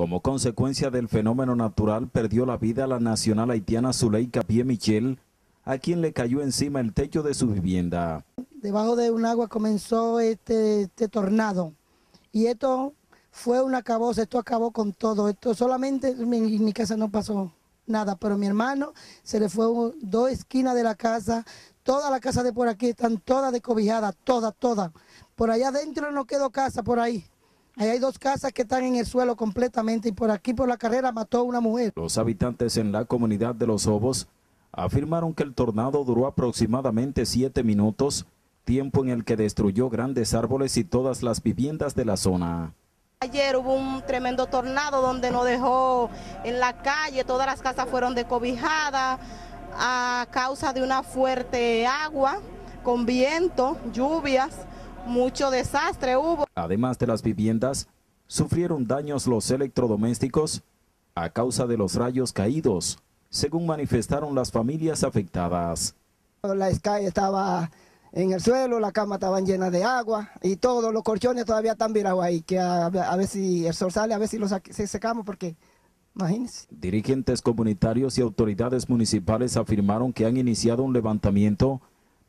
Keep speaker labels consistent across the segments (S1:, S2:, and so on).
S1: Como consecuencia del fenómeno natural, perdió la vida la nacional haitiana Zuleika Pie Michel, a quien le cayó encima el techo de su vivienda.
S2: Debajo de un agua comenzó este, este tornado y esto fue un acabó, esto acabó con todo. Esto solamente en mi, casa no pasó nada, pero mi hermano se le fue dos esquinas de la casa, toda la casa de por aquí están todas descobijadas, todas, todas. Por allá adentro no quedó casa, por ahí hay dos casas que están en el suelo completamente y por aquí por la carrera mató a una mujer.
S1: Los habitantes en la comunidad de Los Obos afirmaron que el tornado duró aproximadamente siete minutos, tiempo en el que destruyó grandes árboles y todas las viviendas de la zona.
S3: Ayer hubo un tremendo tornado donde nos dejó en la calle, todas las casas fueron decobijadas a causa de una fuerte agua con viento, lluvias mucho desastre hubo.
S1: Además de las viviendas, sufrieron daños los electrodomésticos a causa de los rayos caídos, según manifestaron las familias afectadas.
S4: La escala estaba en el suelo, la cama estaba llena de agua y todos los colchones todavía están virados ahí, que a, ver si el sol sale, a ver si los secamos porque... Imagínense.
S1: Dirigentes comunitarios y autoridades municipales afirmaron que han iniciado un levantamiento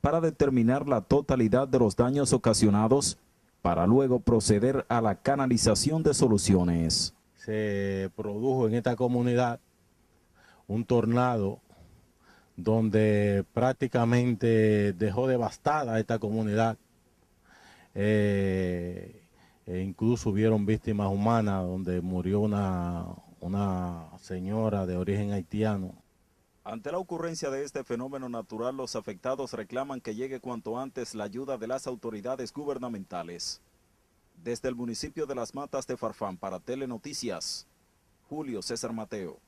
S1: para determinar la totalidad de los daños ocasionados para luego proceder a la canalización de soluciones.
S5: Se produjo en esta comunidad un tornado donde prácticamente dejó devastada esta comunidad. Eh, e incluso hubieron víctimas humanas donde murió una, una señora de origen haitiano
S1: ante la ocurrencia de este fenómeno natural, los afectados reclaman que llegue cuanto antes la ayuda de las autoridades gubernamentales. Desde el municipio de Las Matas de Farfán para Telenoticias, Julio César Mateo.